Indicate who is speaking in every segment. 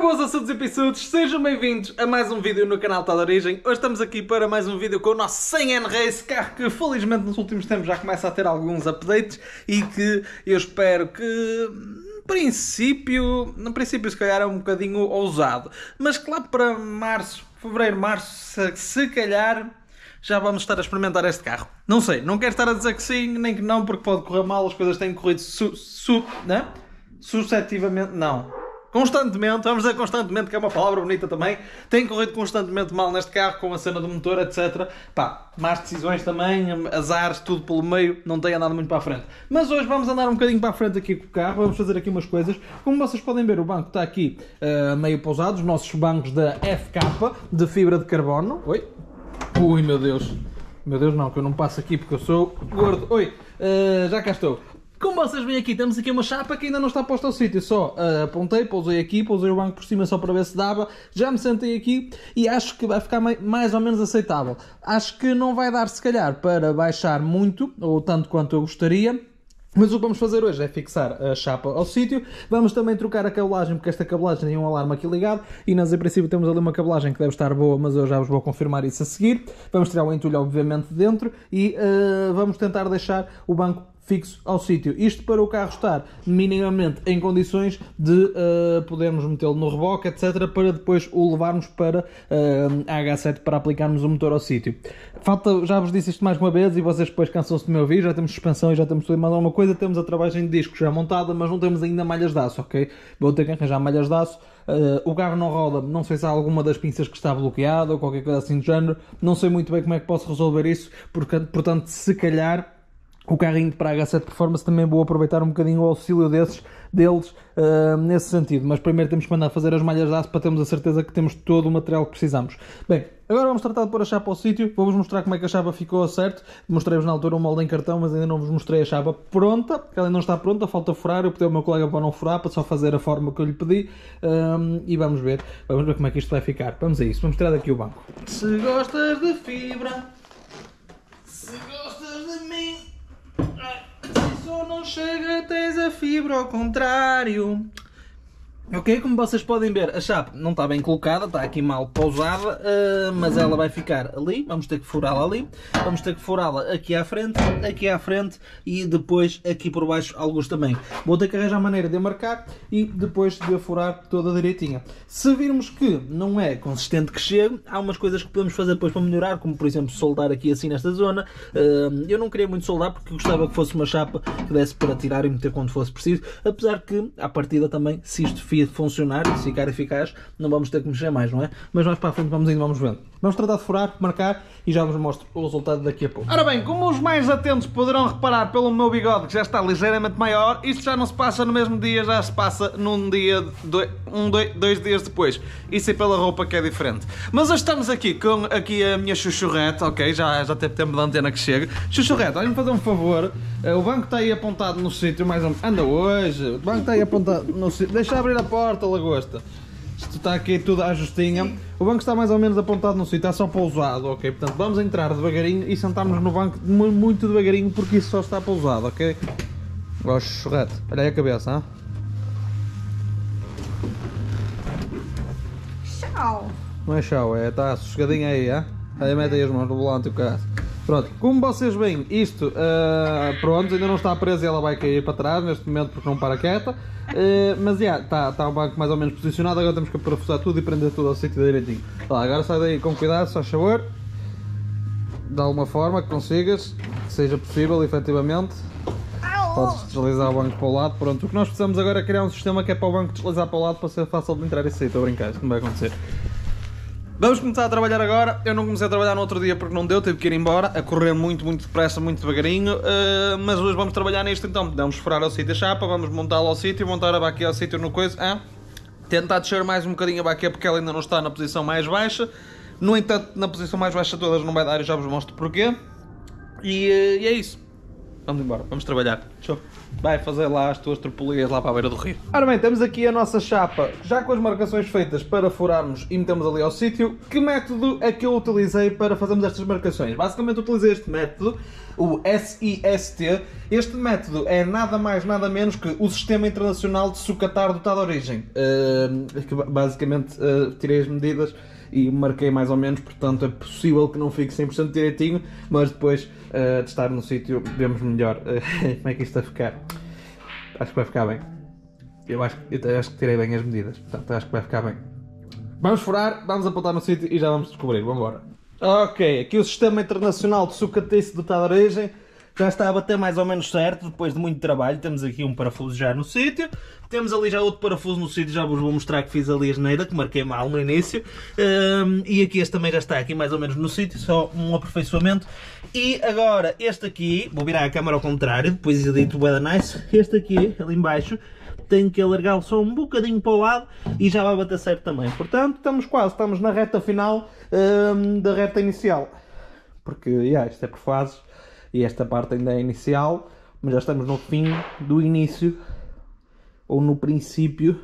Speaker 1: Ora, boas assuntos e episódios, sejam bem-vindos a mais um vídeo no canal Tal de Origem. Hoje estamos aqui para mais um vídeo com o nosso 100N Race, carro que felizmente nos últimos tempos já começa a ter alguns updates e que eu espero que princípio, no princípio se calhar é um bocadinho ousado, mas que lá para março, fevereiro, março, se, se calhar já vamos estar a experimentar este carro. Não sei, não quero estar a dizer que sim nem que não, porque pode correr mal, as coisas têm corrido su, su, né? Não, constantemente, vamos dizer constantemente, que é uma palavra bonita também, tem corrido constantemente mal neste carro, com a cena do motor, etc. Pá, más decisões também, azares, tudo pelo meio, não tem andado muito para a frente. Mas hoje vamos andar um bocadinho para a frente aqui com o carro, vamos fazer aqui umas coisas. Como vocês podem ver, o banco está aqui uh, meio pousado, os nossos bancos da FK, de fibra de carbono. Oi? Ui, meu Deus. Meu Deus, não, que eu não passo aqui porque eu sou gordo. Oi, uh, já cá estou. Como vocês veem aqui, temos aqui uma chapa que ainda não está posta ao sítio, só uh, apontei, pousei aqui, pousei o banco por cima só para ver se dava, já me sentei aqui e acho que vai ficar mais ou menos aceitável. Acho que não vai dar se calhar para baixar muito, ou tanto quanto eu gostaria, mas o que vamos fazer hoje é fixar a chapa ao sítio. Vamos também trocar a cabelagem, porque esta cabelagem tem um alarme aqui ligado. E nós, em princípio, temos ali uma cabelagem que deve estar boa, mas eu já vos vou confirmar isso a seguir. Vamos tirar o entulho, obviamente, dentro. E uh, vamos tentar deixar o banco fixo ao sítio. Isto para o carro estar minimamente em condições de uh, podermos metê-lo no reboque, etc., para depois o levarmos para uh, a H7 para aplicarmos o motor ao sítio. Falta, já vos disse isto mais uma vez e vocês depois cansam-se de me ouvir, já temos suspensão e já temos tudo mais alguma coisa, temos a travagem de discos já montada, mas não temos ainda malhas de aço, ok? Vou ter que arranjar malhas de aço. Uh, o carro não roda, não sei se há alguma das pinças que está bloqueada ou qualquer coisa assim do género, não sei muito bem como é que posso resolver isso, portanto se calhar o carrinho de Praga 7 Performance também vou é aproveitar um bocadinho o auxílio desses, deles uh, nesse sentido. Mas primeiro temos que mandar fazer as malhas de aço para termos a certeza que temos todo o material que precisamos. Bem, agora vamos tratar de pôr a chapa ao sítio. Vou-vos mostrar como é que a chapa ficou certo. Mostrei-vos na altura um molde em cartão, mas ainda não vos mostrei a chapa pronta. Ela ainda não está pronta, falta furar. Eu pedi ao meu colega para não furar, para só fazer a forma que eu lhe pedi. Um, e vamos ver. Vamos ver como é que isto vai ficar. Vamos a isso. Vamos tirar daqui o banco. Se gostas de fibra... Se gostas não chega, tens a fibra ao contrário. Ok, como vocês podem ver, a chapa não está bem colocada, está aqui mal pousada, uh, mas ela vai ficar ali, vamos ter que furá-la ali, vamos ter que furá-la aqui à frente, aqui à frente e depois aqui por baixo alguns também. Vou ter que arranjar maneira de a marcar e depois de a furar toda direitinha. Se virmos que não é consistente que chegue, há umas coisas que podemos fazer depois para melhorar, como por exemplo soldar aqui assim nesta zona. Uh, eu não queria muito soldar porque gostava que fosse uma chapa que desse para tirar e meter quando fosse preciso, apesar que à partida também, se isto fizer de funcionar e se ficar eficaz, não vamos ter que mexer mais, não é? Mas mais para a frente vamos indo, vamos vendo. Vamos tratar de furar, marcar e já vos mostro o resultado daqui a pouco. Ora bem, como os mais atentos poderão reparar pelo meu bigode que já está ligeiramente maior, isto já não se passa no mesmo dia, já se passa num dia, dois, um, dois, dois dias depois. Isso é pela roupa que é diferente. Mas hoje estamos aqui com aqui a minha chuchurreta, ok? Já, já teve tempo da antena que chega. Chuchurreta, olha-me fazer um favor. Eh, o banco está aí apontado no sítio, mais ou menos. Anda hoje, o banco está aí apontado no sítio. Deixa abrir a porta, lagosta. Isto está aqui tudo à justinha. Sim. O banco está mais ou menos apontado no sítio, está só pousado, ok? Portanto, vamos entrar devagarinho e sentarmos no banco muito devagarinho porque isso só está pousado, ok? Gosto reto. Olha aí a cabeça, hein? Tchau! Não é chau, é, está sossegadinho aí, hein? Aí mete aí as mãos no volante e o Pronto, como vocês veem, isto, uh, pronto, ainda não está preso e ela vai cair para trás neste momento porque não para quieta. Uh, mas, já, yeah, está tá o banco mais ou menos posicionado, agora temos que parafusar tudo e prender tudo ao sítio direitinho. Lá, agora sai daí com cuidado, só favor. De alguma forma que consigas, que seja possível, efetivamente. Podes deslizar o banco para o lado, pronto. O que nós precisamos agora é criar um sistema que é para o banco deslizar para o lado para ser fácil de entrar e sair. Estou a brincar, isto não vai acontecer. Vamos começar a trabalhar agora. Eu não comecei a trabalhar no outro dia porque não deu, tive que ir embora, a correr muito, muito depressa, muito devagarinho. Uh, mas hoje vamos trabalhar nisto então. Vamos furar ao sítio a chapa, vamos montá-la ao sítio, montar a baquia ao sítio no coisa. Ah, tentar descer mais um bocadinho a baquia porque ela ainda não está na posição mais baixa. No entanto, na posição mais baixa de todas não vai dar e já vos mostro porquê. E, uh, e é isso vamos embora, vamos trabalhar. Show. Vai fazer lá as tuas tropelias lá para a beira do rio. Ora bem, temos aqui a nossa chapa, já com as marcações feitas para furarmos e metemos ali ao sítio. Que método é que eu utilizei para fazermos estas marcações? Basicamente utilizei este método, o SIST. Este método é nada mais, nada menos que o Sistema Internacional de Sucatar do Tal Origem. Uh, basicamente uh, tirei as medidas e marquei mais ou menos, portanto é possível que não fique 100% direitinho, mas depois uh, de estar no sítio vemos melhor uh, como é que isto vai ficar. Acho que vai ficar bem. Eu acho, eu acho que tirei bem as medidas, portanto acho que vai ficar bem. Vamos furar, vamos apontar no sítio e já vamos descobrir. Vamos embora. Ok, aqui o Sistema Internacional de Sucateice de Tal Origem já está a bater mais ou menos certo, depois de muito trabalho, temos aqui um parafuso já no sítio, temos ali já outro parafuso no sítio, já vos vou mostrar que fiz ali a geneira, que marquei mal no início, um, e aqui este também já está aqui mais ou menos no sítio, só um aperfeiçoamento, e agora este aqui, vou virar a câmera ao contrário, depois edito o Weather Nice, este aqui, ali embaixo, tenho que alargá-lo só um bocadinho para o lado e já vai bater certo também. Portanto, estamos quase, estamos na reta final hum, da reta inicial. Porque, yeah, isto é por fases e esta parte ainda é inicial, mas já estamos no fim do início ou no princípio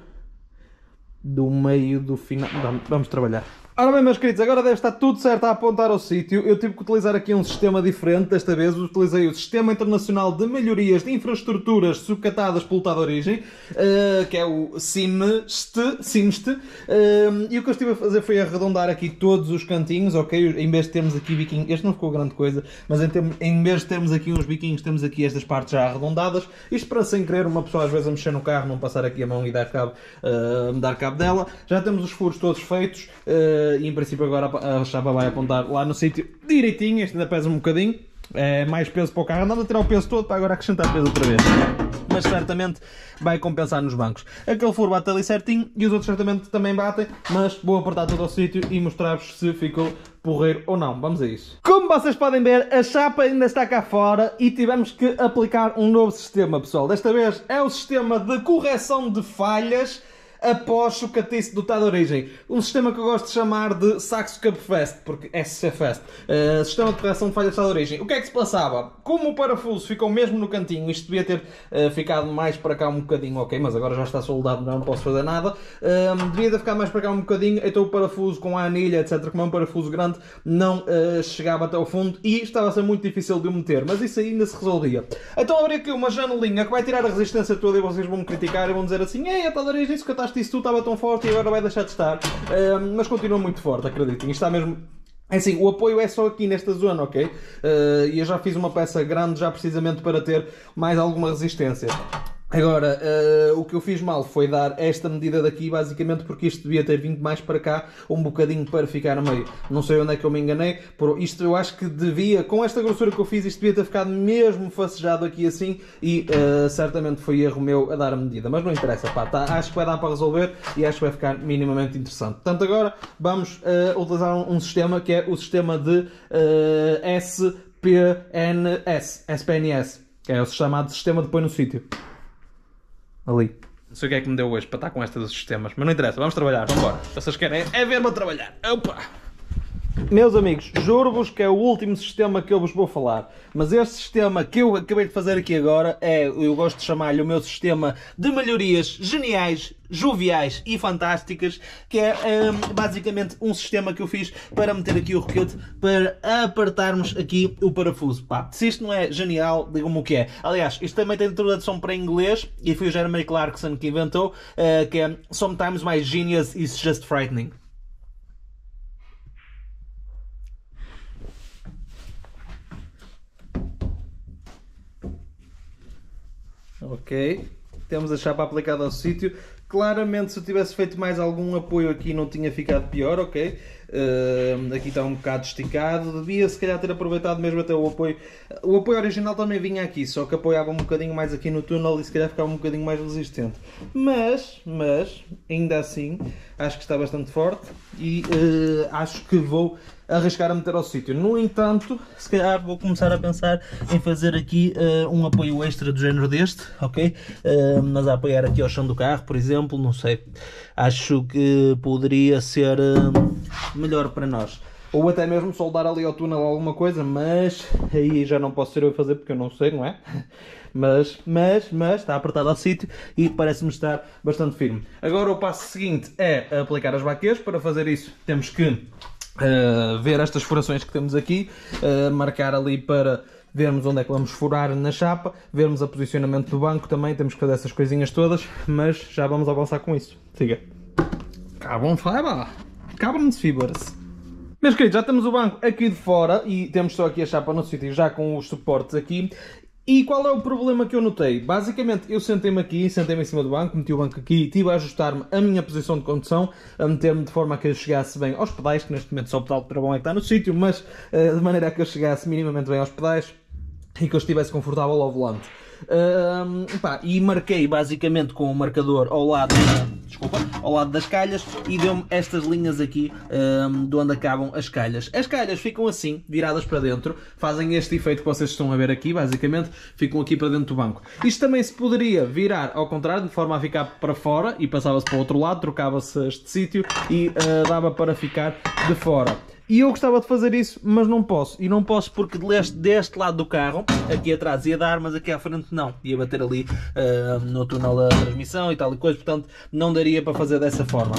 Speaker 1: do meio do final. Vamos trabalhar. Ora bem, meus queridos, agora deve estar tudo certo a apontar ao sítio. Eu tive que utilizar aqui um sistema diferente. Desta vez utilizei o Sistema Internacional de Melhorias de Infraestruturas Sucatadas pelo Estado de Origem, uh, que é o SIMST. SIMST uh, e o que eu estive a fazer foi arredondar aqui todos os cantinhos, ok? Em vez de termos aqui biquinhos, este não ficou grande coisa, mas em, em vez de termos aqui uns biquinhos, temos aqui estas partes já arredondadas. Isto para sem querer uma pessoa às vezes a mexer no carro, não passar aqui a mão e dar cabo, uh, dar cabo dela. Já temos os furos todos feitos. Uh, Uh, e em princípio agora a chapa vai apontar lá no sítio direitinho. Este ainda pesa um bocadinho. É mais peso para o carro. Andava a tirar o peso todo para agora acrescentar peso outra vez. Mas certamente vai compensar nos bancos. Aquele furo bate ali certinho e os outros certamente também batem. Mas vou apertar todo ao sítio e mostrar-vos se ficou porreiro ou não. Vamos a isso. Como vocês podem ver, a chapa ainda está cá fora e tivemos que aplicar um novo sistema, pessoal. Desta vez é o sistema de correção de falhas após o catice do Tá de Origem. Um sistema que eu gosto de chamar de Saxo Cup Fest, porque é SC Fest. Uh, sistema de correção de falha de Tá de Origem. O que é que se passava? Como o parafuso ficou mesmo no cantinho, isto devia ter uh, ficado mais para cá um bocadinho, ok, mas agora já está soldado, não posso fazer nada. Ehm, devia ter ficado mais para cá um bocadinho, então o parafuso com a anilha, etc., como é um parafuso grande, não uh, chegava até ao fundo e estava a ser muito difícil de o meter, mas isso ainda se resolvia. Então abri aqui uma janelinha que vai tirar a resistência toda e vocês vão me criticar e vão dizer assim: Ei, a tal origem, isso que eu que disse tu estava tão forte e agora vai deixar de estar. Uh, mas continua muito forte, acreditem. Está mesmo é assim, o apoio é só aqui nesta zona, ok? Ah, e uh, eu já fiz uma peça grande já precisamente para ter mais alguma resistência. Agora, uh, o que eu fiz mal foi dar esta medida daqui, basicamente porque isto devia ter vindo mais para cá, um bocadinho para ficar no meio. Não sei onde é que eu me enganei, por isto eu acho que devia, com esta grossura que eu fiz, isto devia ter ficado mesmo facejado aqui assim, e uh, certamente foi erro meu a dar a medida. Mas não interessa, pá, tá, acho que vai dar para resolver e acho que vai ficar minimamente interessante. Portanto, agora vamos uh, utilizar um, um, sistema que é o sistema de SPNS, SPNS, que é o chamado sistema de põe no sítio ali. Não sei o que é que me deu hoje para estar com esta dos sistemas, mas não interessa, vamos trabalhar, vamos embora. Vocês querem é ver-me trabalhar. Opa! Meus amigos, juro-vos que é o último sistema que eu vos vou falar, mas este sistema que eu acabei de fazer aqui agora é, eu gosto de chamar-lhe o meu sistema de melhorias geniais, joviais e fantásticas, que é um, basicamente um sistema que eu fiz para meter aqui o roquete, para apertarmos aqui o parafuso. Pá, se isto não é genial, digam-me o que é. Aliás, isto também tem tradução para inglês, e foi o Jeremy Clarkson que inventou, uh, que é Sometimes my genius is just frightening. Ok. Temos a chapa aplicada ao sítio. Claramente, se eu tivesse feito mais algum apoio aqui, não tinha ficado pior, ok? Uh, aqui está um bocado esticado. Devia, se calhar, ter aproveitado mesmo até o apoio. O apoio original também vinha aqui, só que apoiava um bocadinho mais aqui no túnel e, se calhar, ficava um bocadinho mais resistente. Mas, mas, ainda assim, acho que está bastante forte e uh, acho que vou arriscar a meter ao sítio. No entanto, se calhar vou começar a pensar em fazer aqui uh, um apoio extra do género deste, ok? Uh, mas a apoiar aqui ao chão do carro, por exemplo, não sei. Acho que poderia ser melhor para nós ou até mesmo soldar ali ao túnel alguma coisa, mas aí já não posso ser eu a fazer porque eu não sei, não é? Mas, mas, mas está apertado ao sítio e parece-me estar bastante firme. Agora o passo seguinte é aplicar as baqueiras. Para fazer isso temos que uh, ver estas furações que temos aqui, uh, marcar ali para vermos onde é que vamos furar na chapa, vermos o posicionamento do banco também, temos que fazer essas coisinhas todas, mas já vamos avançar com isso. Siga. Carbon fiber. Carbon fibras meus queridos, já temos o banco aqui de fora e temos só aqui a chapa no sítio, já com os suportes aqui. E qual é o problema que eu notei? Basicamente, eu sentei-me aqui, sentei-me em cima do banco, meti o banco aqui, tive a ajustar-me a minha posição de condução, a meter-me de forma a que eu chegasse bem aos pedais, que neste momento só o pedal de travão é que está no sítio, mas eh, de maneira a que eu chegasse minimamente bem aos pedais e que eu estivesse confortável ao volante pá, e marquei basicamente com o marcador ao lado, da, desculpa, ao lado das calhas e deu-me estas linhas aqui um, de onde acabam as calhas. As calhas ficam assim, viradas para dentro, fazem este efeito que vocês estão a ver aqui, basicamente, ficam aqui para dentro do banco. Isto também se poderia virar ao contrário, de forma a ficar para fora e passava-se para o outro lado, trocava-se este sítio e uh, dava para ficar de fora. E eu gostava de fazer isso, mas não posso. E não posso porque deste, deste lado do carro, aqui atrás ia dar, mas aqui à frente não. Ia bater ali uh, no túnel da transmissão e tal e coisa, portanto não daria para fazer dessa forma.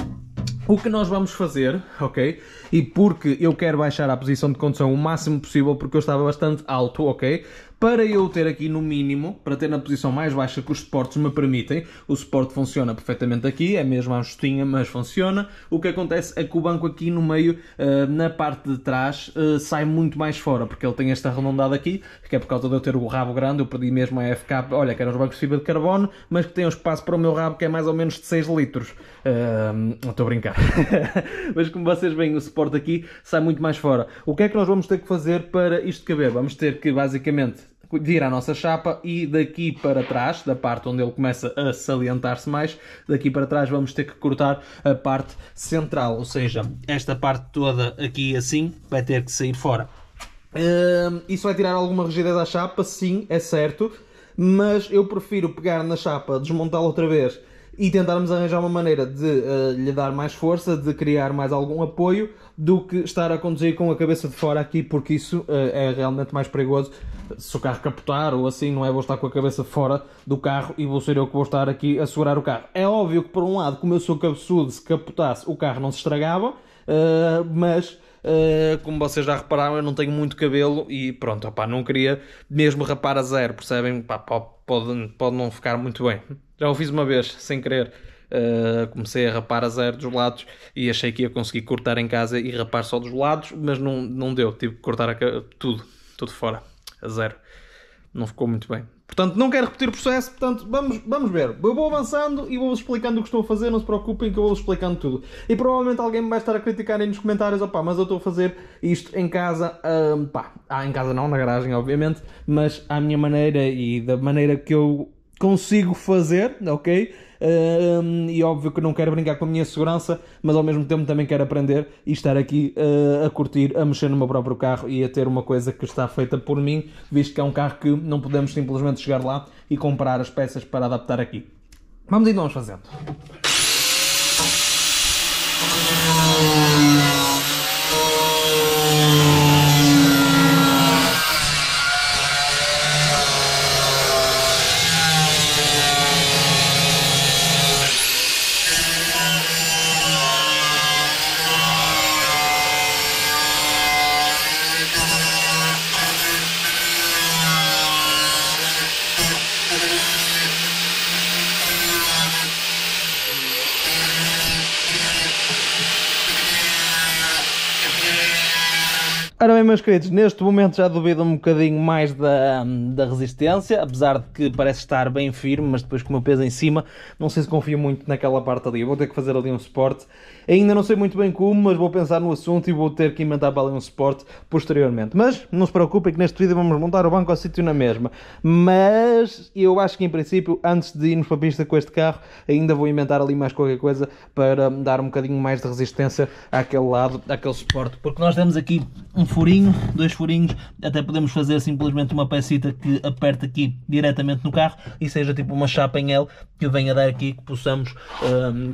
Speaker 1: O que nós vamos fazer, ok? E porque eu quero baixar a posição de condução o máximo possível, porque eu estava bastante alto, ok? para eu ter aqui no mínimo, para ter na posição mais baixa que os suportes me permitem, o suporte funciona perfeitamente aqui, é mesmo a justinha, mas funciona. O que acontece é que o banco aqui no meio, eh, na parte de trás, eh, sai muito mais fora, porque ele tem esta arredondada aqui, que é por causa de eu ter o rabo grande, eu perdi mesmo a FK, olha, que eram os bancos de fibra de carbono, mas que tem um espaço para o meu rabo que é mais ou menos de 6 litros. Uh, estou a brincar. mas como vocês veem, o suporte aqui sai muito mais fora. O que é que nós vamos ter que fazer para isto caber? Vamos ter que, basicamente, vira a nossa chapa e daqui para trás, da parte onde ele começa a salientar-se mais, daqui para trás vamos ter que cortar a parte central, ou seja, esta parte toda aqui assim vai ter que sair fora. Hum, isso vai tirar alguma rigidez à chapa, sim, é certo, mas eu prefiro pegar na chapa, desmontá-la outra vez e tentarmos arranjar uma maneira de uh, lhe dar mais força, de criar mais algum apoio, do que estar a conduzir com a cabeça de fora aqui, porque isso uh, é realmente mais perigoso. Se o carro capotar ou assim, não é? Vou estar com a cabeça fora do carro e vou ser eu que vou estar aqui a segurar o carro. É óbvio que, por um lado, como eu sou cabeçudo, se capotasse o carro não se estragava, uh, mas. Uh, como vocês já repararam, eu não tenho muito cabelo e pronto, opa não queria mesmo rapar a zero, percebem? Opá, pode, pode não ficar muito bem. Já o fiz uma vez, sem querer. Ah, comecei a rapar a zero dos lados e achei que ia conseguir cortar em casa e rapar só dos lados, mas não, não deu. Tive que cortar a, tudo, tudo fora, a zero. Não ficou muito bem. Portanto, não quero repetir o processo, portanto, vamos, vamos ver. Eu vou avançando e vou-vos explicando o que estou a fazer, não se preocupem que eu vou-vos explicando tudo. E provavelmente alguém me vai estar a criticar aí nos comentários, opá, mas eu estou a fazer isto em casa, hum, pá, ah, em casa não, na garagem, obviamente, mas à minha maneira e da maneira que eu consigo fazer, ok? um, e óbvio que não quero brincar com a minha segurança, mas ao mesmo tempo também quero aprender e estar aqui uh, a curtir, a mexer no meu próprio carro e a ter uma coisa que está feita por mim, visto que é um carro que não podemos simplesmente chegar lá e comprar as peças para adaptar aqui. Vamos então, aos fazendo. meus queridos, neste momento já duvido um bocadinho mais da, hum, da resistência, apesar de que parece estar bem firme, mas depois com o meu peso em cima, não sei se confio muito naquela parte ali. Eu vou ter que fazer ali um suporte. Ainda não sei muito bem como, mas vou pensar no assunto e vou ter que inventar para ali um suporte posteriormente. Mas não se preocupem que neste vídeo vamos montar o banco ao sítio na mesma. Mas eu acho que em princípio, antes de irmos para a pista com este carro, ainda vou inventar ali mais qualquer coisa para dar um bocadinho mais de resistência àquele lado, àquele suporte, porque nós temos aqui um furinho furinho, dois furinhos, até podemos fazer simplesmente uma pecita que aperte aqui diretamente no carro e seja tipo uma chapa em L que venha dar aqui que possamos um,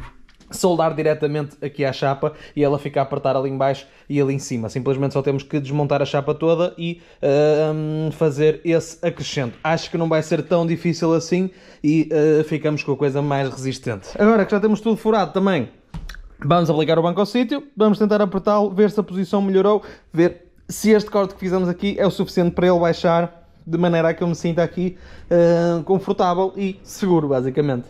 Speaker 1: soldar diretamente aqui à chapa e ela fica a apertar ali embaixo e ali em cima. Simplesmente só temos que desmontar a chapa toda e hum, fazer esse acrescento. Acho que não vai ser tão difícil assim e uh, ficamos com a coisa mais resistente. Agora que já temos tudo furado também, vamos aplicar o banco ao sítio, vamos tentar apertá-lo, ver se a posição melhorou, ver se este corte que fizemos aqui é o suficiente para ele baixar de maneira a que eu me sinta aqui uh, confortável e seguro, basicamente.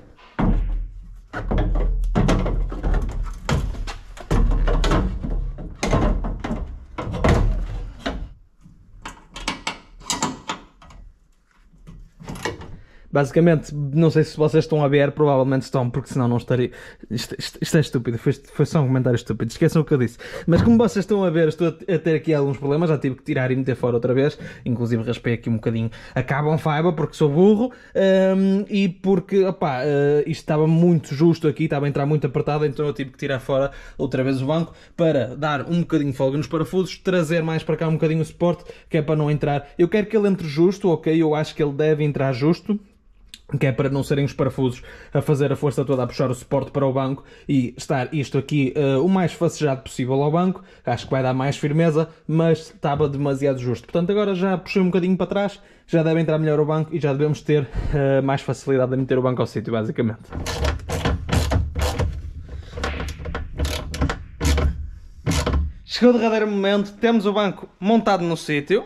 Speaker 1: Basicamente, não sei se vocês estão a ver, provavelmente estão, porque senão não estaria. Isto, isto, isto, é estúpido, foi, foi só um comentário estúpido, esqueçam o que eu disse. Mas como vocês estão a ver, estou a ter aqui alguns problemas, já tive que tirar e meter fora outra vez, inclusive raspei aqui um bocadinho a Carbon porque sou burro, um, e porque, opá, uh, isto estava muito justo aqui, estava a entrar muito apertado, então eu tive que tirar fora outra vez o banco para dar um bocadinho de folga nos parafusos, trazer mais para cá um bocadinho o suporte, que é para não entrar. Eu quero que ele entre justo, ok? Eu acho que ele deve entrar justo que é para não serem os parafusos a fazer a força toda a puxar o suporte para o banco e estar isto aqui uh, o mais facejado possível ao banco, acho que vai dar mais firmeza, mas estava demasiado justo. Portanto, agora já puxei um bocadinho para trás, já deve entrar melhor o banco e já devemos ter uh, mais facilidade a meter o banco ao sítio, basicamente. Chegou o derradeiro momento, temos o banco montado no sítio.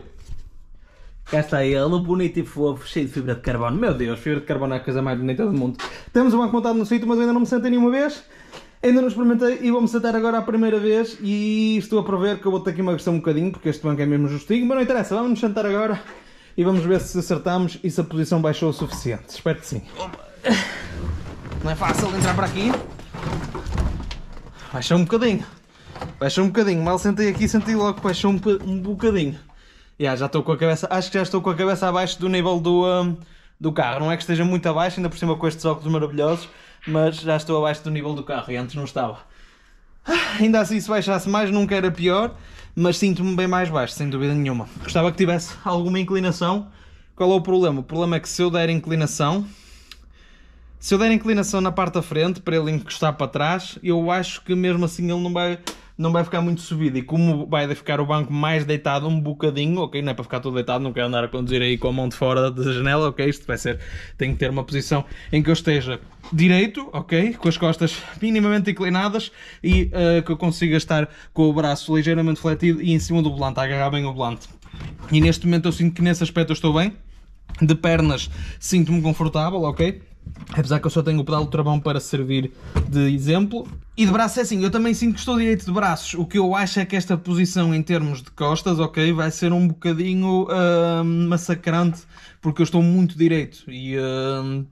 Speaker 1: Cá está ele, bonito e fofo, cheio de fibra de carbono. Meu Deus, fibra de carbono é a coisa mais bonita do mundo. Temos o banco montado no sítio, mas eu ainda não me sentei nenhuma vez. Ainda não experimentei e vou-me sentar agora a primeira vez. E estou a prever que eu vou ter aqui uma emagrecer um bocadinho, porque este banco é mesmo justinho. Mas não interessa, vamos nos sentar agora e vamos ver se acertamos e se a posição baixou o suficiente. Espero que sim. Não é fácil entrar para aqui. Baixou um bocadinho. Baixou um bocadinho. Mal sentei aqui, senti logo que baixou um bocadinho. Yeah, já estou com a cabeça. Acho que já estou com a cabeça abaixo do nível do, um, do carro. Não é que esteja muito abaixo, ainda por cima com estes óculos maravilhosos, mas já estou abaixo do nível do carro e antes não estava. Ah, ainda assim, se baixasse mais, nunca era pior, mas sinto-me bem mais baixo, sem dúvida nenhuma. Gostava que tivesse alguma inclinação. Qual é o problema? O problema é que se eu der inclinação, se eu der inclinação na parte da frente para ele encostar para trás, eu acho que mesmo assim ele não vai não vai ficar muito subido. E como vai ficar o banco mais deitado um bocadinho, ok? Não é para ficar todo deitado, não quero andar a conduzir aí com a mão de fora da janela, ok? Isto vai ser, tem que ter uma posição em que eu esteja direito, ok? Com as costas minimamente inclinadas e uh, que eu consiga estar com o braço ligeiramente fletido e em cima do volante, a agarrar bem o volante. E neste momento eu sinto que nesse aspecto eu estou bem. De pernas sinto-me confortável, ok? Apesar que eu só tenho o pedal de travão para servir de exemplo. E de braço é assim, eu também sinto que estou direito de braços. O que eu acho é que esta posição em termos de costas, ok, vai ser um bocadinho uh, massacrante, porque eu estou muito direito. E uh,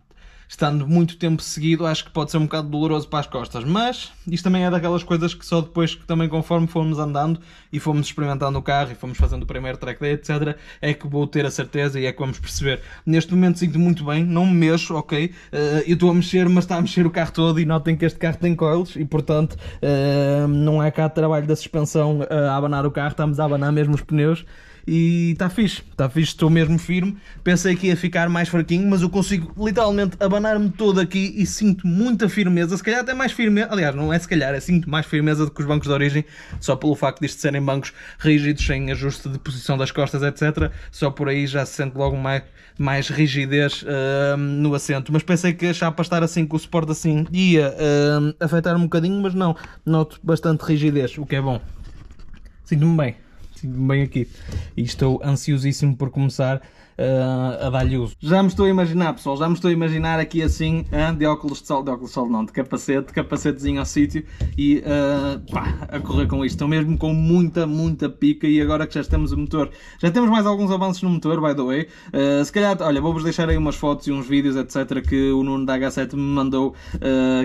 Speaker 1: estando muito tempo seguido, acho que pode ser um bocado doloroso para as costas. Mas isto também é daquelas coisas que só depois, que também conforme fomos andando e fomos experimentando o carro e fomos fazendo o primeiro track day, etc., é que vou ter a certeza e é que vamos perceber. Neste momento sinto muito bem, não me mexo, ok? Uh, eu estou a mexer, mas está a mexer o carro todo e notem que este carro tem coils e, portanto, uh, não é cá trabalho da suspensão eh, a abanar o carro, estamos a abanar mesmo os pneus e está fixe, está fixe, estou mesmo firme. Pensei que ia ficar mais fraquinho, mas eu consigo literalmente abanar-me todo aqui e sinto muita firmeza, se calhar até mais firmeza, aliás, não é se calhar, é sinto mais firmeza do que os bancos de origem, só pelo facto de isto serem bancos rígidos, sem ajuste de posição das costas, etc. Só por aí já se sente logo mais, mais rigidez uh, no assento. Mas pensei que a chapa estar assim, com o suporte assim, ia uh, afetar um bocadinho, mas não, noto bastante rigidez, o que é bom. Sinto-me bem bem aqui. E estou ansiosíssimo por começar uh, a dar-lhe Já me estou a imaginar, pessoal, já me estou a imaginar aqui assim, de óculos de sol, de óculos de sol não, de capacete, de capacetezinho ao sítio e uh, pá, a correr com isto. Estou mesmo com muita, muita pica e agora que já estamos o motor, já temos mais alguns avanços no motor, by the way. Uh, se calhar, olha, vou-vos deixar aí umas fotos e uns vídeos, etc, que o Nuno da H7 me mandou,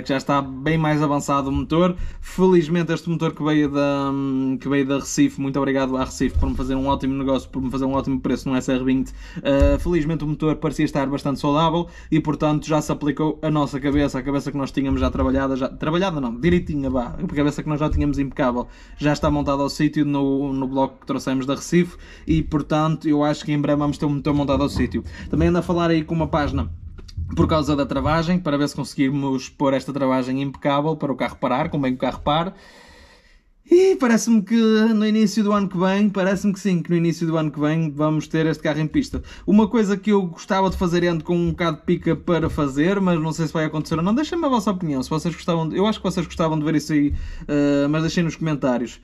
Speaker 1: que já está bem mais avançado o motor. Felizmente este motor que veio da, que veio da Recife, muito obrigado à Recife por me fazer um ótimo negócio, por me fazer um ótimo preço no SR20, ah, felizmente o motor parecia estar bastante saudável e portanto já se aplicou a nossa cabeça, a cabeça que nós tínhamos já trabalhada, já, trabalhada não, direitinha vá, a cabeça que nós já tínhamos impecável, já está montada ao sítio no, no bloco que trouxemos da Recife e portanto eu acho que em breve vamos ter o motor montado ao sítio. Também anda a falar aí com uma página por causa da travagem, para ver se conseguirmos pôr esta travagem impecável para o carro parar, como bem que o carro pare. E parece-me que no início do ano que vem, parece-me que sim, que no início do ano que vem vamos ter este carro em pista. Uma coisa que eu gostava de fazer ando com um bocado de pica para fazer, mas não sei se vai acontecer ou não, deixem-me a vossa opinião. Se vocês gostavam, eu acho que vocês gostavam de ver isso aí, uh, mas deixem nos comentários.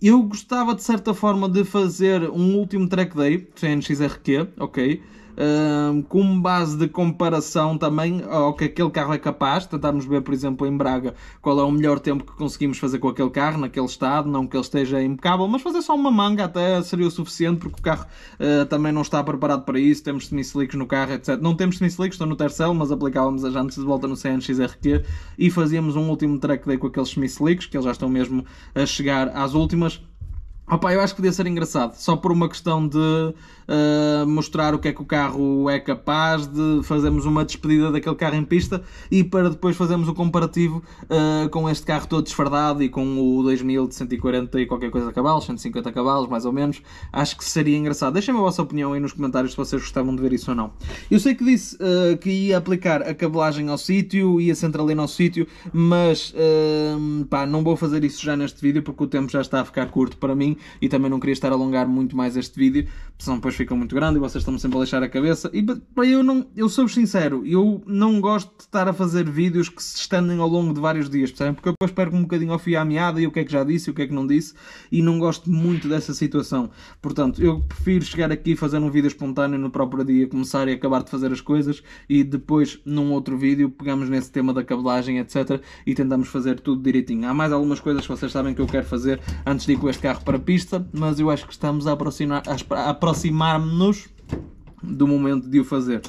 Speaker 1: Eu gostava de certa forma de fazer um último track day, sem NXRQ, ok? um, como base de comparação também ao que aquele carro é capaz. Tentámos ver, por exemplo, em Braga, qual é o melhor tempo que conseguimos fazer com aquele carro, naquele estado, não que ele esteja impecável, mas fazer só uma manga até seria o suficiente, porque o carro uh, também não está preparado para isso, temos semi-slicks no carro, etc. Não temos semi-slicks, estou no Tercel, mas aplicávamos as jantes de volta no CNXRQ e fazíamos um último track day com aqueles semi-slicks, que eles já estão mesmo a chegar às últimas Opa, eu acho que podia ser engraçado, só por uma questão de uh, mostrar o que é que o carro é capaz, de fazermos uma despedida daquele carro em pista e para depois fazermos o comparativo uh, com este carro todo desfardado e com o 2000 de 140 e qualquer coisa a cavalos, 150 cavalos mais ou menos. Acho que seria engraçado. Deixem-me a vossa opinião aí nos comentários se vocês gostavam de ver isso ou não. Eu sei que disse uh, que ia aplicar a cabelagem ao sítio e a centralina ao sítio, mas pá, não vou fazer isso já neste vídeo porque o tempo já está a ficar curto para mim e também não queria estar a alongar muito mais este vídeo, senão depois fica muito grande e vocês estão sempre a deixar a cabeça. E para eu não, eu sou sincero, eu não gosto de estar a fazer vídeos que se estendem ao longo de vários dias, percebem? Porque eu depois perco um bocadinho ao fio à meada e o que é que já disse e o que é que não disse e não gosto muito dessa situação. Portanto, eu prefiro chegar aqui e fazer um vídeo espontâneo no próprio dia, começar e acabar de fazer as coisas e depois num outro vídeo pegamos nesse tema da cabelagem, etc. e tentamos fazer tudo direitinho. Há mais algumas coisas que vocês sabem que eu quero fazer antes de ir com este carro para pista, mas eu acho que estamos a aproximar-nos aproximar do momento de o fazer.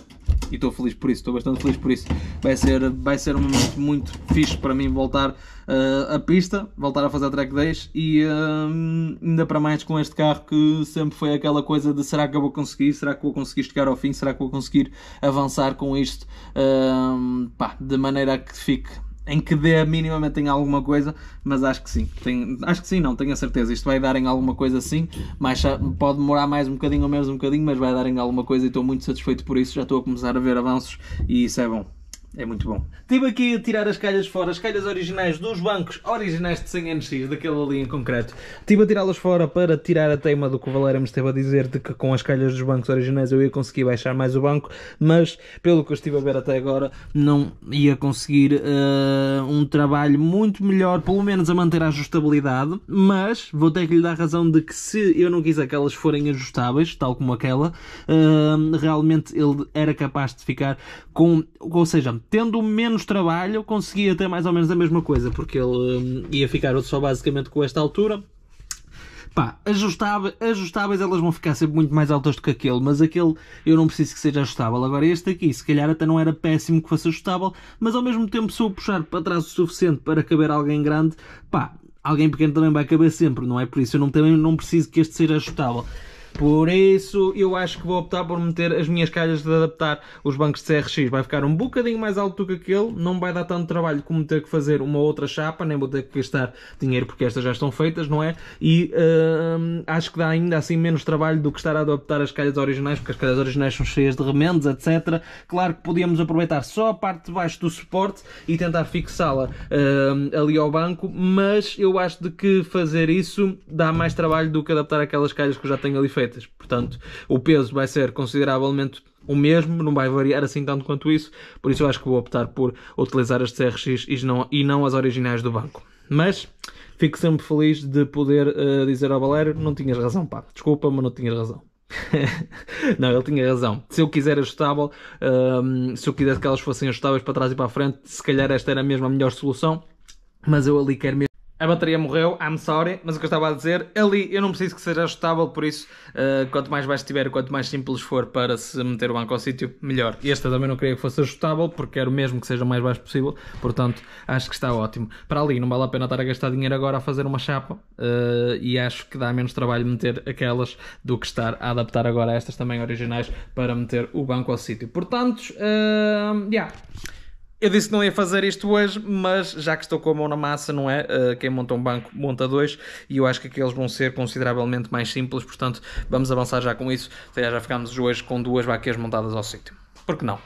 Speaker 1: E estou feliz por isso, estou bastante feliz por isso. Vai ser, vai ser um momento muito fixe para mim voltar uh, eh, à pista, voltar a fazer track days e uh, ainda para mais com este carro que sempre foi aquela coisa de será que eu vou conseguir, será que vou conseguir chegar ao fim, será que vou conseguir avançar com isto uh, pá, de maneira a que fique em que dê minimamente em alguma coisa, mas acho que sim. Tenho, acho que sim, não, tenho a certeza. Isto vai dar em alguma coisa sim, mas pode demorar mais um bocadinho ou menos um bocadinho, mas vai dar em alguma coisa e estou muito satisfeito por isso. Já estou a começar a ver avanços e isso é bom. É muito bom. Estive aqui a tirar as calhas fora, as calhas originais dos bancos, originais de 100 NX, daquele ali em concreto. Estive a tirá-las fora para tirar a tema do que o Valera me esteve a dizer de que com as calhas dos bancos originais eu ia conseguir baixar mais o banco, mas pelo que eu estive a ver até agora, não ia conseguir uh, um trabalho muito melhor, pelo menos a manter a ajustabilidade. Mas vou ter que lhe dar razão de que se eu não quiser que elas forem ajustáveis, tal como aquela, uh, realmente ele era capaz de ficar com, ou seja, tendo menos trabalho, conseguia ter mais ou menos a mesma coisa, porque ele hum, ia ficar só basicamente com esta altura. Pá, ajustável, ajustáveis elas vão ficar sempre muito mais altas do que aquele, mas aquele eu não preciso que seja ajustável. Agora este aqui, se calhar até não era péssimo que fosse ajustável, mas ao mesmo tempo se eu puxar para trás o suficiente para caber alguém grande, pá, alguém pequeno também vai caber sempre, não é? Por isso eu não, também não preciso que este seja ajustável. Por isso, eu acho que vou optar por meter as minhas calhas de adaptar os bancos de CRX. Vai ficar um bocadinho mais alto do que aquele, não vai dar tanto trabalho como ter que fazer uma outra chapa, nem vou ter que gastar dinheiro porque estas já estão feitas, não é? E hum, acho que dá ainda assim menos trabalho do que estar a adaptar as calhas originais, porque as calhas originais são cheias de remendos, etc. Claro que podíamos aproveitar só a parte de baixo do suporte e tentar fixá-la hum, ali ao banco, mas eu acho de que fazer isso dá mais trabalho do que adaptar aquelas calhas que eu já tenho ali feitas feitas. Portanto, o peso vai ser consideravelmente o mesmo, não vai variar assim tanto quanto isso, por isso eu acho que vou optar por utilizar as CRX e não, e não as originais do banco. Mas fico sempre feliz de poder uh, dizer ao Valério: não tinhas razão, pá, desculpa, mas não tinhas razão. não, ele tinha razão. Se eu quiser ajustável, um, ehm, se eu quisesse que elas fossem ajustáveis para trás e para a frente, se calhar esta era mesmo a melhor solução. Mas eu ali quero mesmo a bateria morreu, I'm sorry, mas o que eu estava a dizer, ali eu não preciso que seja ajustável, por isso, uh, quanto mais baixo tiver, quanto mais simples for para se meter o banco ao sítio, melhor. Esta também não queria que fosse ajustável, porque quero mesmo que seja o mais baixo possível, portanto, acho que está ótimo. Para ali, não vale a pena estar a gastar dinheiro agora a fazer uma chapa, uh, e acho que dá menos trabalho meter aquelas do que estar a adaptar agora estas também originais para meter o banco ao sítio. Portanto, uh, yeah. Eu disse que não ia fazer isto hoje, mas já que estou com a mão na massa, não é? Uh, quem monta um banco monta dois, e eu acho que aqueles vão ser consideravelmente mais simples, portanto vamos avançar já com isso. Se já ficamos hoje com duas vaqueiras montadas ao sítio. Por que não?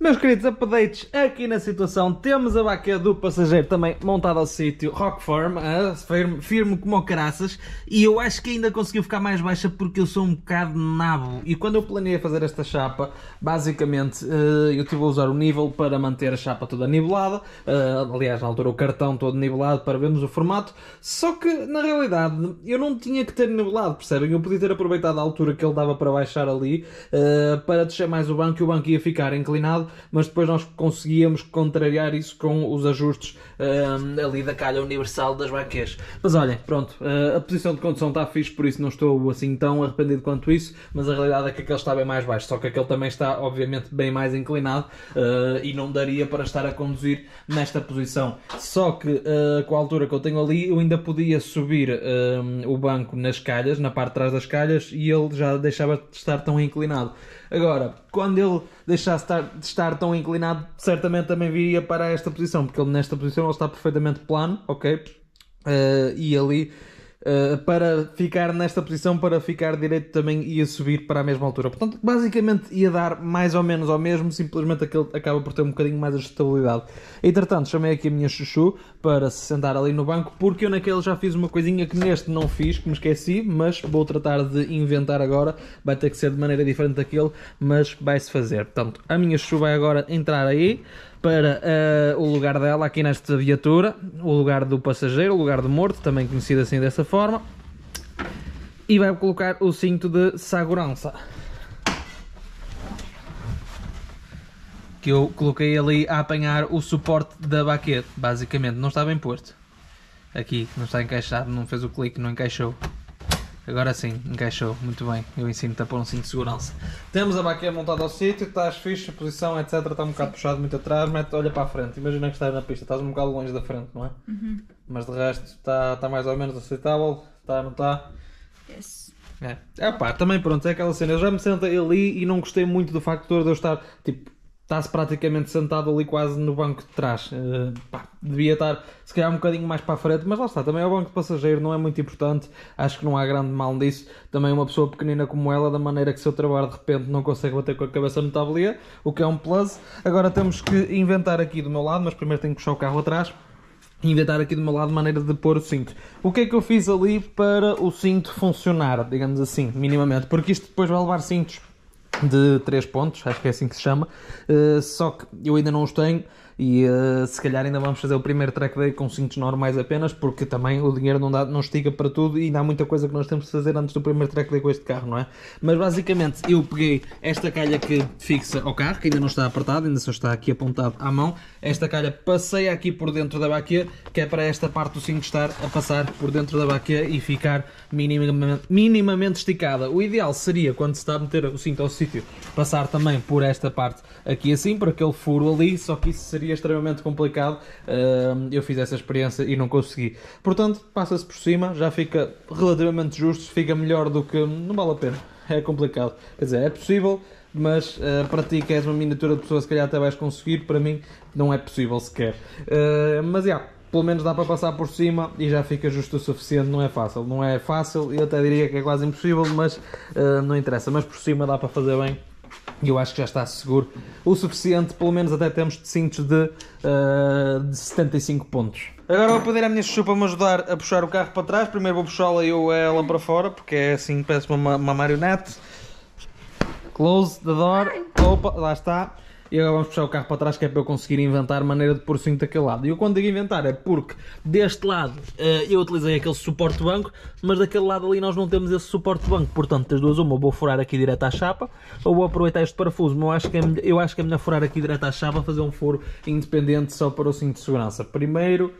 Speaker 1: Meus queridos updates, aqui na situação temos a vaca do passageiro também montada ao sítio, rock firm, firme, firme como caraças, e eu acho que ainda conseguiu ficar mais baixa porque eu sou um bocado nabo. E quando eu planeei fazer esta chapa, basicamente eh, eu estive a usar o nível para manter a chapa toda nivelada, eh, aliás, na altura o cartão todo nivelado para vermos o formato, só que na realidade eu não tinha que ter nivelado, percebem? Eu podia ter aproveitado a altura que ele dava para baixar ali eh, para deixar mais o banco e o banco ia ficar inclinado mas depois nós conseguíamos contrariar isso com os ajustes um, ehm, ali da calha universal das baquês. Mas olhem, pronto, eh, a posição de condução está fixe, por isso não estou assim tão arrependido quanto isso, mas a realidade é que aquele está bem mais baixo, só que aquele também está, obviamente, bem mais inclinado uh, e não daria para estar a conduzir nesta posição. Só que uh, com a altura que eu tenho ali, eu ainda podia subir uh, o banco nas calhas, na parte de trás das calhas, e ele já deixava de estar tão inclinado. Agora, quando ele deixasse de estar tão inclinado, certamente também viria para esta posição, porque ele nesta posição ele está perfeitamente plano, ok? Uh, e ali eh, para ficar nesta posição, para ficar direito também ia subir para a mesma altura. Portanto, basicamente ia dar mais ou menos ao mesmo, simplesmente aquele acaba por ter um bocadinho mais de estabilidade. Entretanto, chamei aqui a minha Chuchu para se sentar ali no banco, porque eu naquele já fiz uma coisinha que neste não fiz, que me esqueci, mas vou tratar de inventar agora. Vai ter que ser de maneira diferente daquele, mas vai-se fazer. Portanto, a minha Chuchu vai agora entrar aí para uh, o lugar dela aqui nesta viatura, o lugar do passageiro, o lugar do morto, também conhecido assim dessa forma, e vai colocar o cinto de segurança. Que eu coloquei ali a apanhar o suporte da baqueta basicamente, não estava em porto. Aqui, não está encaixado, não fez o clique, não encaixou. Agora sim, encaixou, muito bem. Eu ensino-te a pôr um cinto de segurança. Temos a máquina montada ao sítio, estás fixe, a posição, etc. Está um bocado puxado muito atrás, mete, olha para a frente. Imagina que estás na pista, estás um bocado longe da frente, não é? Uhum. Mas de resto está, está mais ou menos aceitável, está, não está? Yes. É. é pá, também pronto, é aquela cena. Eu já me sentei ali e não gostei muito do facto de eu estar tipo está-se praticamente sentado ali quase no banco de trás. Uh, pá, devia estar se calhar um bocadinho mais para a frente, mas lá está, também é o banco de passageiro, não é muito importante, acho que não há grande mal nisso. Também uma pessoa pequenina como ela, da maneira que se eu trabalho de repente não consegue bater com a cabeça no tabuleiro, o que é um plus. Agora temos que inventar aqui do meu lado, mas primeiro tenho que puxar o carro atrás inventar aqui do meu lado maneira de pôr o cinto. O que é que eu fiz ali para o cinto funcionar, digamos assim, minimamente? Porque isto depois vai levar cintos de 3 pontos, acho que é assim que se chama, uh, só que eu ainda não os tenho, e uh, se calhar ainda vamos fazer o primeiro track day com cintos normais apenas, porque também o dinheiro não, dá, não estica para tudo e ainda há muita coisa que nós temos de fazer antes do primeiro track day com este carro, não é? Mas basicamente eu peguei esta calha que fixa ao carro, que ainda não está apertada, ainda só está aqui apontado à mão. Esta calha passei aqui por dentro da baquia, que é para esta parte do cinto estar a passar por dentro da baquia e ficar minimamente, minimamente esticada. O ideal seria, quando se está a meter o cinto ao sítio, passar também por esta parte aqui assim, por aquele furo ali, só que isso seria seria extremamente complicado. Uh, eu fiz essa experiência e não consegui. Portanto, passa-se por cima, já fica relativamente justo, fica melhor do que. Não vale a pena. É complicado. Quer dizer, é possível, mas uh, para ti que és uma miniatura de pessoa, se calhar até vais conseguir. Para mim, não é possível sequer. Uh, mas, já. Yeah, pelo menos dá para passar por cima e já fica justo o suficiente. Não é fácil, não é fácil, eu até diria que é quase impossível, mas uh, não interessa. Mas por cima dá para fazer bem e eu acho que já está seguro o suficiente, pelo menos até temos cintos de, uh, de 75 pontos. Agora vou pedir à minha chuchu para me ajudar a puxar o carro para trás. Primeiro vou puxá-la eu ela para fora, porque é assim, parece uma, uma marionete. Close the door. Opa, lá está e agora vamos puxar o carro para trás que é para eu conseguir inventar maneira de pôr o cinto daquele lado. E eu quando digo inventar é porque deste lado eh, eu utilizei aquele suporte banco, mas daquele lado ali nós não temos esse suporte banco, portanto das duas uma, vou furar aqui direto à chapa ou vou aproveitar este parafuso, mas eu acho que é, eu acho que é melhor furar aqui direto à chapa, fazer um furo independente só para o cinto de segurança. Primeiro...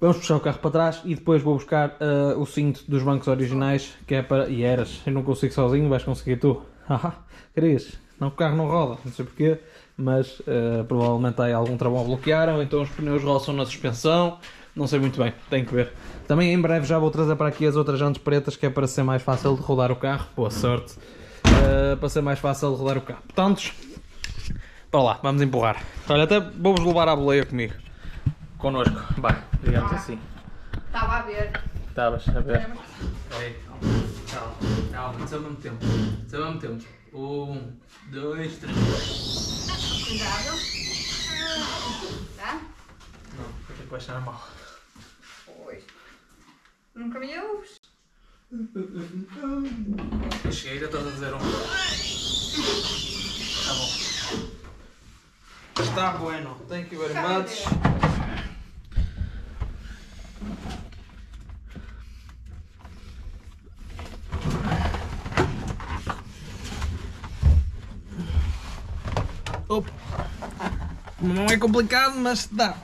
Speaker 1: Vamos puxar o carro para trás e depois vou buscar uh, o cinto dos bancos originais, que é para... E eras, eu não consigo sozinho, vais conseguir tu. Haha, querias? Não, o carro não roda, não sei porquê mas uh, provavelmente aí algum travão bloquearam, então os pneus roçam na suspensão, não sei muito bem, tenho que ver. Também em breve já vou trazer para aqui as outras jantes pretas, que é para ser mais fácil de rodar o carro, boa sorte, uh, para ser mais fácil de rodar o carro. Portanto, para lá, vamos empurrar. Olha, até vou-vos levar à boleia comigo, connosco, Vai, digamos assim. Estava a ver. Estavas a ver. Ei, calma, calma, calma, ao mesmo tempo, ao mesmo tempo. Um, dois, três. Cuidado. Tá? Não, porque vai achar mal. Oi, Nunca me ouves. Eu cheguei e já estás a dizer um. Tá bom. Está bueno. Thank you very much. Opa. Não é complicado, mas dá.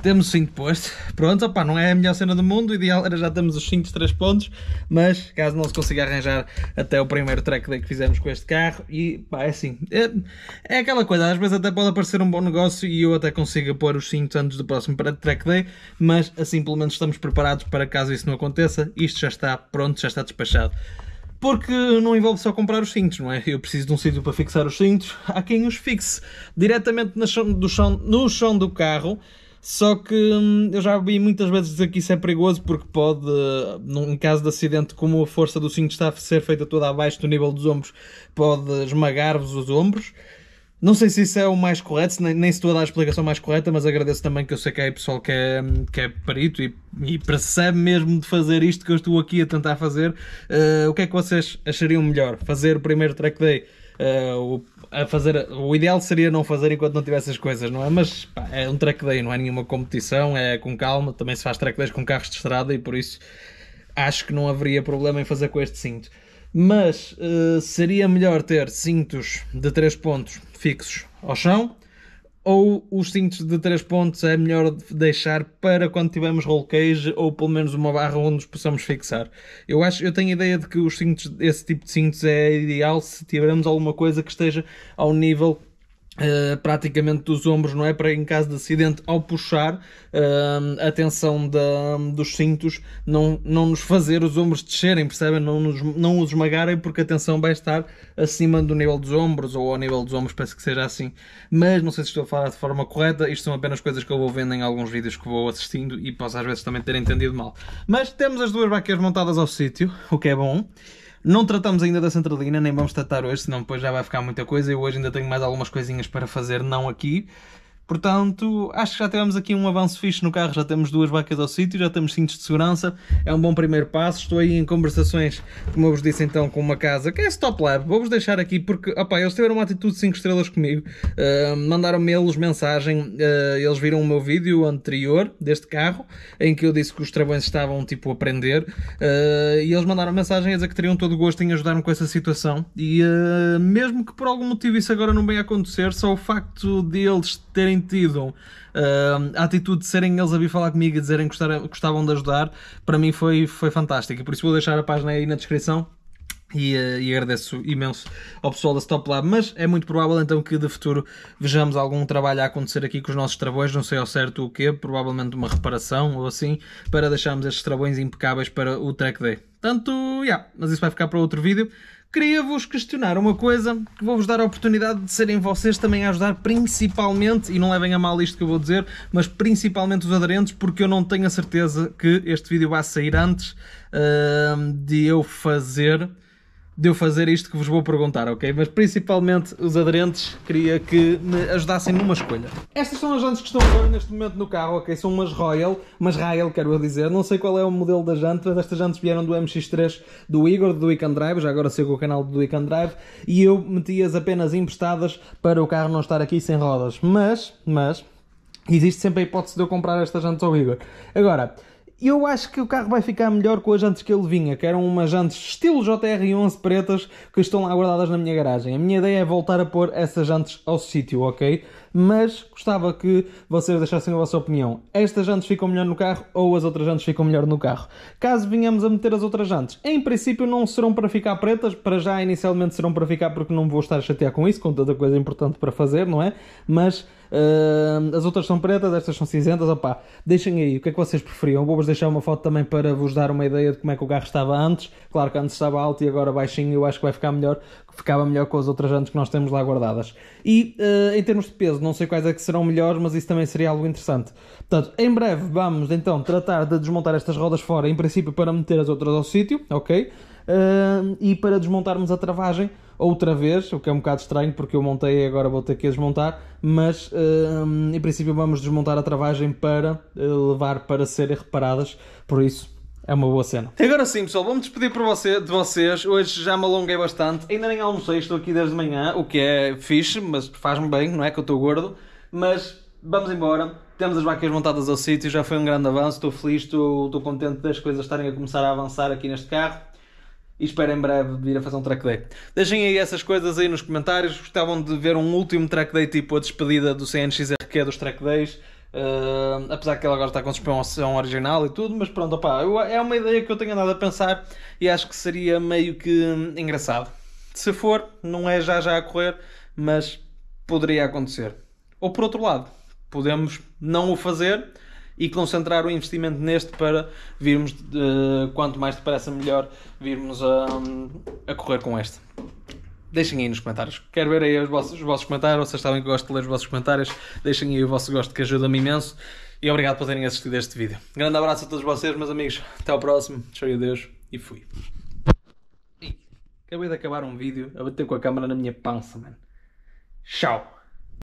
Speaker 1: Temos 5 postos. Pronto, opa, não é a melhor cena do mundo. O ideal era já termos os 5 3 pontos. Mas caso não se consiga arranjar até o primeiro track day que fizemos com este carro. E pá, é assim. É, é, aquela coisa. Às vezes até pode aparecer um bom negócio e eu até consiga pôr os 5 antes do próximo para track day. Mas assim pelo menos estamos preparados para caso isso não aconteça. Isto já está pronto, já está despachado porque não envolve só comprar os cintos, não é? Eu preciso de um sítio para fixar os cintos, há quem os fixe diretamente no chão, do chão, no chão do carro, só que hum, eu já vi muitas vezes dizer que isso é perigoso porque pode, eh, num caso de acidente, como a força do cinto está a ser feita toda abaixo do nível dos ombros, pode esmagar-vos os ombros. Não sei se isso é o mais correto, nem, nem se estou a dar a explicação mais correta, mas agradeço também que eu sei que é pessoal que é, que é perito e, e percebe mesmo de fazer isto que eu estou aqui a tentar fazer. Uh, o que é que vocês achariam melhor? Fazer o primeiro track day? Uh, a fazer, o ideal seria não fazer enquanto não tivesse as coisas, não é? Mas pá, é um track day, não é nenhuma competição, é com calma. Também se faz track days com carros de estrada e por isso acho que não haveria problema em fazer com este cinto mas uh, seria melhor ter cintos de 3 pontos fixos ao chão ou os cintos de 3 pontos é melhor deixar para quando tivermos roll cage ou pelo menos uma barra onde os possamos fixar. Eu acho, eu tenho a ideia de que os cintos, esse tipo de cintos é ideal se tivermos alguma coisa que esteja ao nível Uh, praticamente dos ombros, não é? Para em caso de acidente, ao puxar uh, a tensão da, dos cintos, não, não nos fazer os ombros descerem, percebem? Não, nos, não os esmagarem, porque a tensão vai estar acima do nível dos ombros ou ao nível dos ombros, parece que seja assim. Mas não sei se estou a falar de forma correta, isto são apenas coisas que eu vou vendo em alguns vídeos que vou assistindo e posso às vezes também ter entendido mal. Mas temos as duas baqueiras montadas ao sítio, o que é bom. Não tratamos ainda da Centralina, nem vamos tratar hoje, senão depois já vai ficar muita coisa. Eu hoje ainda tenho mais algumas coisinhas para fazer, não aqui. Portanto, acho que já tivemos aqui um avanço fixe no carro, já temos duas vacas ao sítio, já temos cintos de segurança, é um bom primeiro passo. Estou aí em conversações, como eu vos disse então, com uma casa que é Stop Lab. Vou-vos deixar aqui porque, opa, eles tiveram uma atitude 5 estrelas comigo, uh, mandaram-me eles mensagem, uh, eles viram o meu vídeo anterior deste carro, em que eu disse que os travões estavam tipo a prender, uh, e eles mandaram mensagem a dizer que teriam todo o gosto em ajudar-me com essa situação. E mesmo que por algum motivo isso agora não venha a acontecer, só o facto de eles terem terem tido uh, ehm, a atitude de serem eles a vir falar comigo e dizerem que gostavam de ajudar, para mim foi, foi fantástico. E por isso vou deixar a página aí na descrição e, eh, e, agradeço imenso ao pessoal da Stop Lab, mas é muito provável então que de futuro vejamos algum trabalho a acontecer aqui com os nossos travões, não sei ao certo o que, provavelmente uma reparação ou assim, para deixarmos estes travões impecáveis para o track day. Portanto, yeah, mas isso vai ficar para outro vídeo queria vos questionar uma coisa que vou-vos dar a oportunidade de serem vocês também a ajudar, principalmente, e não levem a mal isto que eu vou dizer, mas principalmente os aderentes, porque eu não tenho a certeza que este vídeo vai sair antes uh, de eu fazer de eu fazer isto que vos vou perguntar, ok? Mas principalmente os aderentes queria que me ajudassem numa escolha. Estas são as jantes que estão agora neste momento no carro, ok? São umas Royal, mas Royal quero eu dizer. Não sei qual é o modelo da jante, mas estas jantes vieram do MX3 do Igor, do Weekend Drive, já agora sigo o canal do Weekend Drive, e eu meti-as apenas emprestadas para o carro não estar aqui sem rodas. Mas, mas, existe sempre a hipótese de eu comprar estas jantes ao Igor. Agora, eu acho que o carro vai ficar melhor com as jantes que ele vinha, que eram umas jantes estilo JR11 pretas que estão lá guardadas na minha garagem. A minha ideia é voltar a pôr essas jantes ao sítio, ok? mas gostava que vocês deixassem a vossa opinião. Estas jantes ficam melhor no carro ou as outras jantes ficam melhor no carro? Caso venhamos a meter as outras jantes, em princípio não serão para ficar pretas, para já inicialmente serão para ficar porque não vou estar a chatear com isso, com tanta coisa importante para fazer, não é? Mas uh, as outras são pretas, estas são cinzentas, opá, deixem aí o que é que vocês preferiam. Vou-vos deixar uma foto também para vos dar uma ideia de como é que o carro estava antes. Claro que antes estava alto e agora baixinho, eu acho que vai ficar melhor ficava melhor com as outras antes que nós temos lá guardadas. E uh, em termos de peso, não sei quais é que serão melhores, mas isso também seria algo interessante. Portanto, em breve vamos então tratar de desmontar estas rodas fora, em princípio para meter as outras ao sítio, ok? Uh, e para desmontarmos a travagem outra vez, o que é um bocado estranho porque eu montei e agora vou ter que desmontar, mas uh, em princípio vamos desmontar a travagem para levar para serem reparadas, por isso é uma boa cena. E agora sim, pessoal, vamos despedir por você, de vocês. Hoje já me alonguei bastante. Ainda nem almocei, estou aqui desde manhã, o que é fixe, mas faz-me bem, não é que eu estou gordo. Mas vamos embora. Temos as vacas montadas ao sítio, já foi um grande avanço. Estou feliz, estou, estou contente das coisas estarem a começar a avançar aqui neste carro. E espero em breve vir a fazer um track day. Deixem aí essas coisas aí nos comentários. Gostavam de ver um último track day, tipo a despedida do CNXRQ dos track days Uh, apesar que ele agora está com suspensão original e tudo, mas pronto, eu, é uma ideia que eu tenho andado a pensar e acho que seria meio que engraçado. Se for, não é já já a correr, mas poderia acontecer. Ou por outro lado, podemos não o fazer e concentrar o investimento neste para virmos, uh, quanto mais depressa melhor, virmos a, a correr com este. Deixem aí nos comentários. Quero ver aí os vossos, os vossos comentários. Vocês sabem que gosto de ler os vossos comentários. Deixem aí o vosso gosto que ajuda-me imenso. E obrigado por terem assistido este vídeo. Grande abraço a todos vocês, meus amigos. Até ao próximo. Tchau de Deus e fui. Acabei de acabar um vídeo a bater com a câmera na minha pança, mano. Tchau.